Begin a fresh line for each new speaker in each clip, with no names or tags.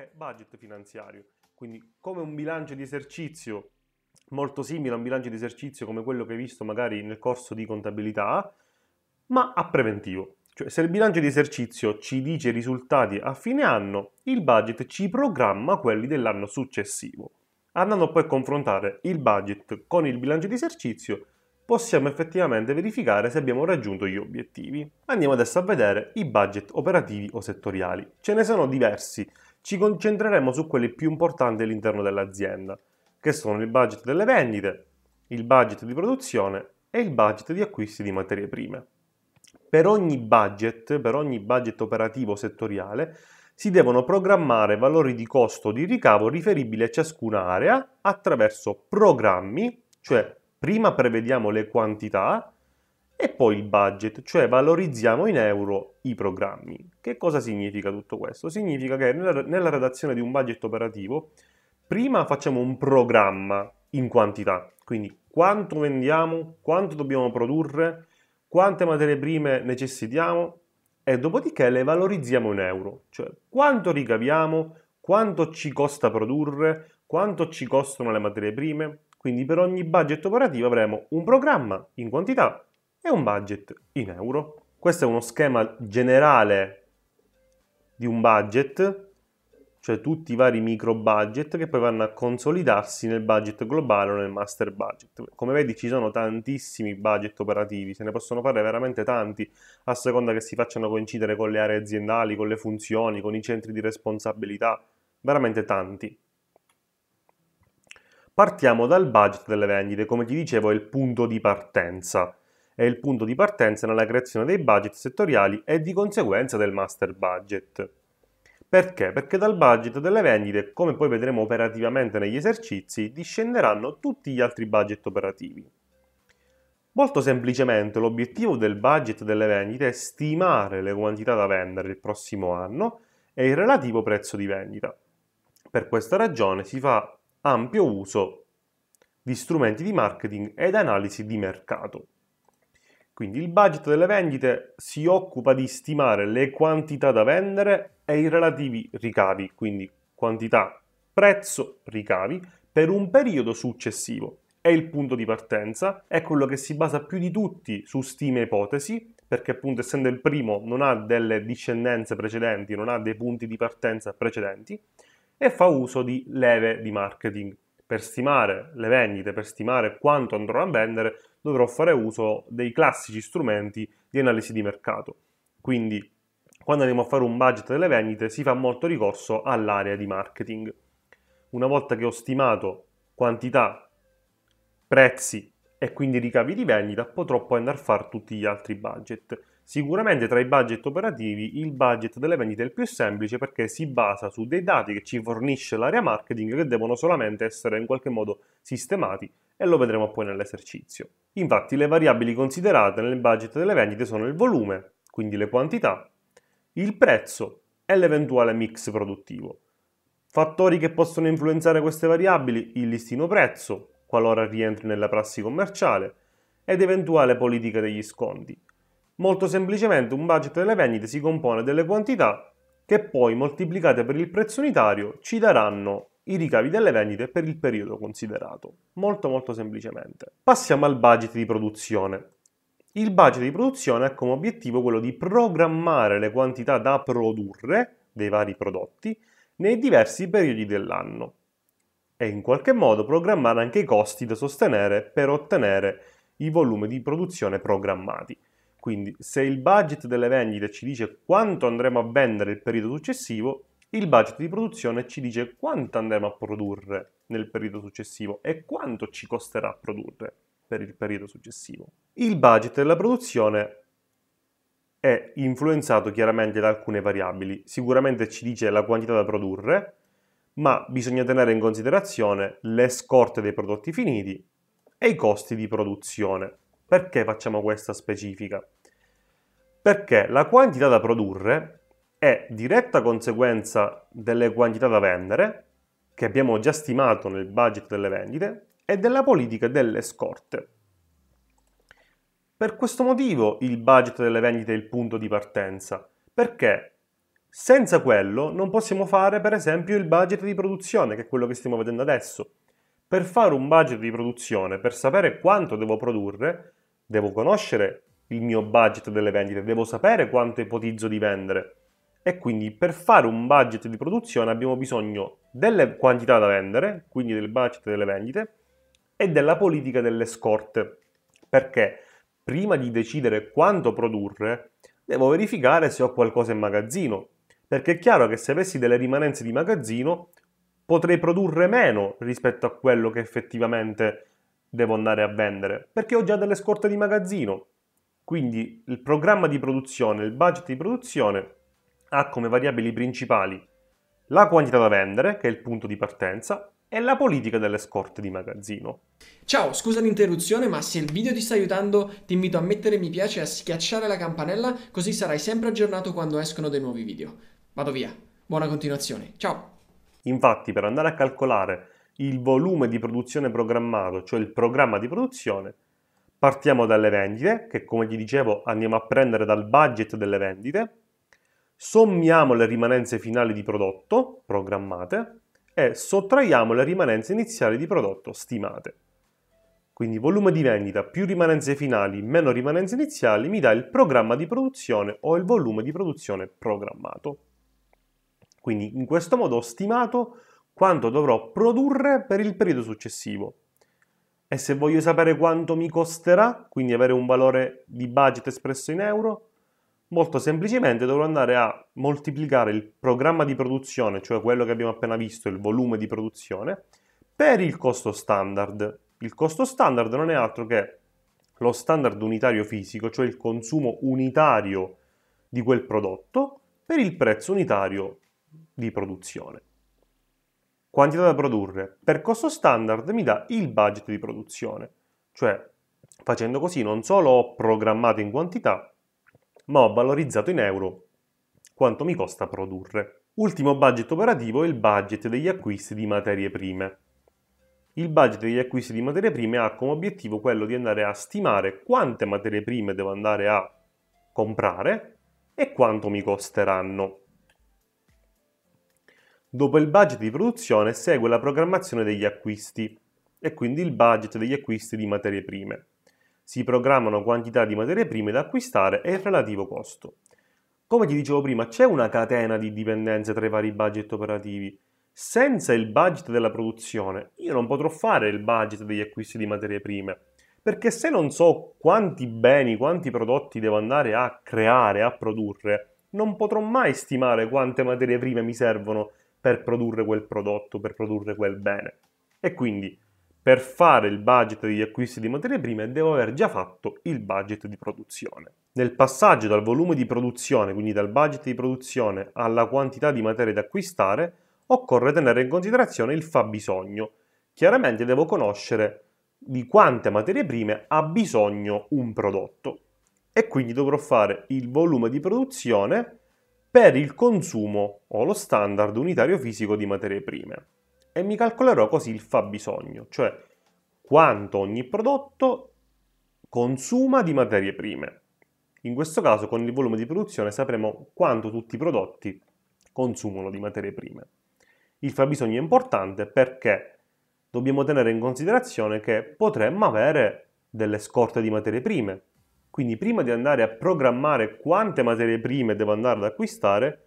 è budget finanziario. Quindi come un bilancio di esercizio molto simile a un bilancio di esercizio come quello che hai visto magari nel corso di contabilità, ma a preventivo. Cioè, se il bilancio di esercizio ci dice i risultati a fine anno, il budget ci programma quelli dell'anno successivo. Andando poi a confrontare il budget con il bilancio di esercizio, possiamo effettivamente verificare se abbiamo raggiunto gli obiettivi. Andiamo adesso a vedere i budget operativi o settoriali. Ce ne sono diversi ci concentreremo su quelli più importanti all'interno dell'azienda, che sono il budget delle vendite, il budget di produzione e il budget di acquisti di materie prime. Per ogni budget, per ogni budget operativo settoriale, si devono programmare valori di costo di ricavo riferibili a ciascuna area attraverso programmi, cioè prima prevediamo le quantità e poi il budget, cioè valorizziamo in euro i programmi. Che cosa significa tutto questo? Significa che nella, redazione di un budget operativo, prima facciamo un programma in quantità, quindi quanto vendiamo, quanto dobbiamo produrre, quante materie prime necessitiamo e dopodiché le valorizziamo in euro, cioè quanto ricaviamo, quanto ci costa produrre, quanto ci costano le materie prime. Quindi per ogni budget operativo avremo un programma in quantità e un budget in euro. Questo è uno schema generale di un budget, cioè tutti i vari micro budget che poi vanno a consolidarsi nel budget globale o nel master budget. Come vedi ci sono tantissimi budget operativi, se ne possono fare veramente tanti a seconda che si facciano coincidere con le aree aziendali, con le funzioni, con i centri di responsabilità, veramente tanti. Partiamo dal budget delle vendite, come ti dicevo è il punto di partenza è il punto di partenza nella creazione dei budget settoriali e di conseguenza del master budget. Perché? Perché dal budget delle vendite, come poi vedremo operativamente negli esercizi, discenderanno tutti gli altri budget operativi. Molto semplicemente l'obiettivo del budget delle vendite è stimare le quantità da vendere il prossimo anno e il relativo prezzo di vendita. Per questa ragione si fa ampio uso di strumenti di marketing ed analisi di mercato. Quindi il budget delle vendite si occupa di stimare le quantità da vendere e i relativi ricavi, quindi quantità, prezzo, ricavi, per un periodo successivo. È il punto di partenza, è quello che si basa più di tutti su stime e ipotesi, perché appunto essendo il primo non ha delle discendenze precedenti, non ha dei punti di partenza precedenti, e fa uso di leve di marketing. Per stimare le vendite, per stimare quanto andrò a vendere, dovrò fare uso dei classici strumenti di analisi di mercato. Quindi quando andiamo a fare un budget delle vendite si fa molto ricorso all'area di marketing. Una volta che ho stimato quantità, prezzi e quindi ricavi di vendita, potrò poi andare a fare tutti gli altri budget. Sicuramente tra i budget operativi il budget delle vendite è il più semplice perché si basa su dei dati che ci fornisce l'area marketing che devono solamente essere in qualche modo sistemati e lo vedremo poi nell'esercizio. Infatti le variabili considerate nel budget delle vendite sono il volume, quindi le quantità, il prezzo e l'eventuale mix produttivo. Fattori che possono influenzare queste variabili, il listino prezzo, qualora rientri nella prassi commerciale, ed eventuale politica degli sconti, Molto semplicemente un budget delle vendite si compone delle quantità che poi moltiplicate per il prezzo unitario ci daranno i ricavi delle vendite per il periodo considerato. Molto molto semplicemente. Passiamo al budget di produzione. Il budget di produzione ha come obiettivo quello di programmare le quantità da produrre dei vari prodotti nei diversi periodi dell'anno e in qualche modo programmare anche i costi da sostenere per ottenere i volumi di produzione programmati. Quindi se il budget delle vendite ci dice quanto andremo a vendere il periodo successivo, il budget di produzione ci dice quanto andremo a produrre nel periodo successivo e quanto ci costerà produrre per il periodo successivo. Il budget della produzione è influenzato chiaramente da alcune variabili. Sicuramente ci dice la quantità da produrre, ma bisogna tenere in considerazione le scorte dei prodotti finiti e i costi di produzione. Perché facciamo questa specifica? perché la quantità da produrre è diretta conseguenza delle quantità da vendere, che abbiamo già stimato nel budget delle vendite, e della politica delle scorte. Per questo motivo il budget delle vendite è il punto di partenza, perché senza quello non possiamo fare per esempio il budget di produzione, che è quello che stiamo vedendo adesso. Per fare un budget di produzione, per sapere quanto devo produrre, devo conoscere il mio budget delle vendite, devo sapere quanto ipotizzo di vendere. E quindi per fare un budget di produzione abbiamo bisogno delle quantità da vendere, quindi del budget delle vendite, e della politica delle scorte. Perché prima di decidere quanto produrre, devo verificare se ho qualcosa in magazzino. Perché è chiaro che se avessi delle rimanenze di magazzino, potrei produrre meno rispetto a quello che effettivamente devo andare a vendere, perché ho già delle scorte di magazzino. Quindi il programma di produzione, il budget di produzione ha come variabili principali la quantità da vendere, che è il punto di partenza, e la politica delle scorte di magazzino. Ciao, scusa l'interruzione, ma se il video ti sta aiutando, ti invito a mettere mi piace e a schiacciare la campanella, così sarai sempre aggiornato quando escono dei nuovi video. Vado via, buona continuazione, ciao! Infatti, per andare a calcolare il volume di produzione programmato, cioè il programma di produzione, Partiamo dalle vendite, che come vi dicevo andiamo a prendere dal budget delle vendite, sommiamo le rimanenze finali di prodotto programmate e sottraiamo le rimanenze iniziali di prodotto stimate. Quindi volume di vendita più rimanenze finali meno rimanenze iniziali mi dà il programma di produzione o il volume di produzione programmato. Quindi in questo modo ho stimato quanto dovrò produrre per il periodo successivo e se voglio sapere quanto mi costerà, quindi avere un valore di budget espresso in euro, molto semplicemente dovrò andare a moltiplicare il programma di produzione, cioè quello che abbiamo appena visto, il volume di produzione, per il costo standard. Il costo standard non è altro che lo standard unitario fisico, cioè il consumo unitario di quel prodotto, per il prezzo unitario di produzione quantità da produrre, per costo standard mi dà il budget di produzione, cioè facendo così non solo ho programmato in quantità, ma ho valorizzato in euro quanto mi costa produrre. Ultimo budget operativo è il budget degli acquisti di materie prime. Il budget degli acquisti di materie prime ha come obiettivo quello di andare a stimare quante materie prime devo andare a comprare e quanto mi costeranno. Dopo il budget di produzione segue la programmazione degli acquisti e quindi il budget degli acquisti di materie prime. Si programmano quantità di materie prime da acquistare e il relativo costo. Come ti dicevo prima, c'è una catena di dipendenze tra i vari budget operativi. Senza il budget della produzione, io non potrò fare il budget degli acquisti di materie prime, perché se non so quanti beni, quanti prodotti devo andare a creare, a produrre, non potrò mai stimare quante materie prime mi servono per produrre quel prodotto, per produrre quel bene. E quindi per fare il budget di acquisti di materie prime devo aver già fatto il budget di produzione. Nel passaggio dal volume di produzione, quindi dal budget di produzione alla quantità di materie da acquistare, occorre tenere in considerazione il fabbisogno. Chiaramente devo conoscere di quante materie prime ha bisogno un prodotto e quindi dovrò fare il volume di produzione per il consumo o lo standard unitario fisico di materie prime e mi calcolerò così il fabbisogno, cioè quanto ogni prodotto consuma di materie prime. In questo caso con il volume di produzione sapremo quanto tutti i prodotti consumano di materie prime. Il fabbisogno è importante perché dobbiamo tenere in considerazione che potremmo avere delle scorte di materie prime, quindi prima di andare a programmare quante materie prime devo andare ad acquistare,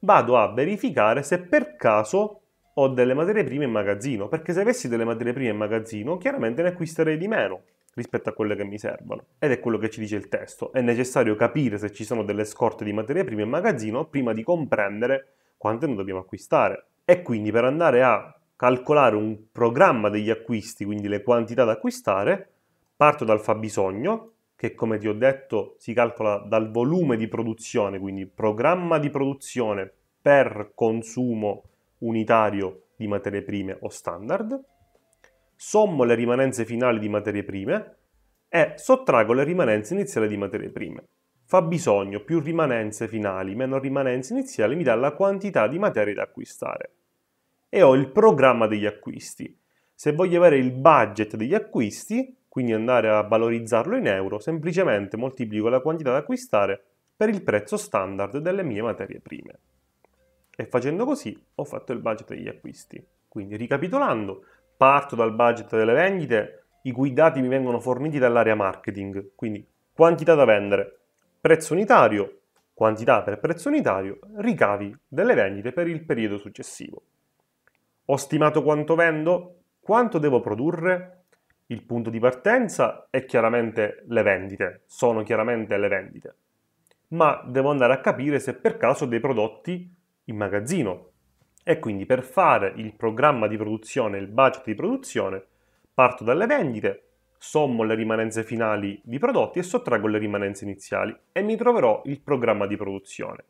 vado a verificare se per caso ho delle materie prime in magazzino, perché se avessi delle materie prime in magazzino, chiaramente ne acquisterei di meno rispetto a quelle che mi servono. Ed è quello che ci dice il testo. È necessario capire se ci sono delle scorte di materie prime in magazzino prima di comprendere quante ne dobbiamo acquistare. E quindi per andare a calcolare un programma degli acquisti, quindi le quantità da acquistare, parto dal fabbisogno, che come ti ho detto si calcola dal volume di produzione, quindi programma di produzione per consumo unitario di materie prime o standard, sommo le rimanenze finali di materie prime e sottrago le rimanenze iniziali di materie prime. Fa bisogno più rimanenze finali meno rimanenze iniziali mi dà la quantità di materie da acquistare. E ho il programma degli acquisti. Se voglio avere il budget degli acquisti, quindi andare a valorizzarlo in euro, semplicemente moltiplico la quantità da acquistare per il prezzo standard delle mie materie prime. E facendo così ho fatto il budget degli acquisti. Quindi ricapitolando, parto dal budget delle vendite, i cui dati mi vengono forniti dall'area marketing, quindi quantità da vendere, prezzo unitario, quantità per prezzo unitario, ricavi delle vendite per il periodo successivo. Ho stimato quanto vendo, quanto devo produrre, il punto di partenza è chiaramente le vendite, sono chiaramente le vendite, ma devo andare a capire se per caso ho dei prodotti in magazzino e quindi per fare il programma di produzione, il budget di produzione, parto dalle vendite, sommo le rimanenze finali di prodotti e sottraggo le rimanenze iniziali e mi troverò il programma di produzione.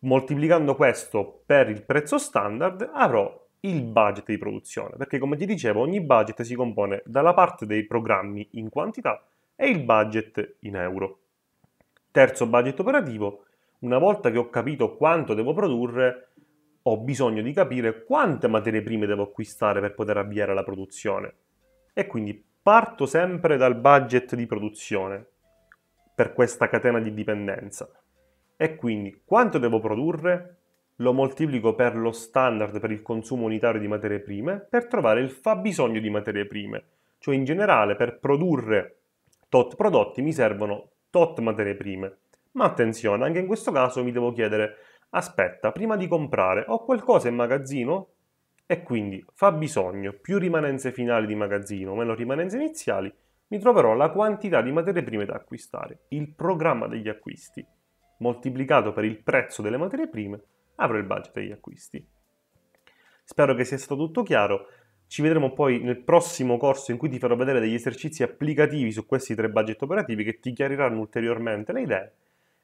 Moltiplicando questo per il prezzo standard avrò il budget di produzione, perché come ti dicevo ogni budget si compone dalla parte dei programmi in quantità e il budget in euro. Terzo budget operativo, una volta che ho capito quanto devo produrre, ho bisogno di capire quante materie prime devo acquistare per poter avviare la produzione. E quindi parto sempre dal budget di produzione per questa catena di dipendenza. E quindi quanto devo produrre, lo moltiplico per lo standard per il consumo unitario di materie prime per trovare il fabbisogno di materie prime, cioè in generale per produrre tot prodotti mi servono tot materie prime. Ma attenzione, anche in questo caso mi devo chiedere, aspetta, prima di comprare ho qualcosa in magazzino? E quindi fabbisogno più rimanenze finali di magazzino meno rimanenze iniziali, mi troverò la quantità di materie prime da acquistare, il programma degli acquisti, moltiplicato per il prezzo delle materie prime avrò il budget degli acquisti. Spero che sia stato tutto chiaro. Ci vedremo poi nel prossimo corso in cui ti farò vedere degli esercizi applicativi su questi tre budget operativi che ti chiariranno ulteriormente le idee.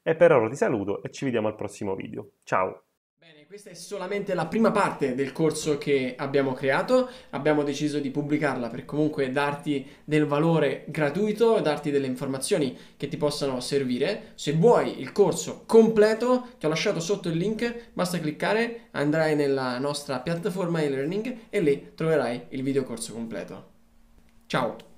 E per ora ti saluto e ci vediamo al prossimo video. Ciao! Bene, questa è solamente la prima parte del corso che abbiamo creato, abbiamo deciso di pubblicarla per comunque darti del valore gratuito, darti delle informazioni che ti possano servire. Se vuoi il corso completo, ti ho lasciato sotto il link, basta cliccare, andrai nella nostra piattaforma e-learning e lì troverai il video corso completo. Ciao!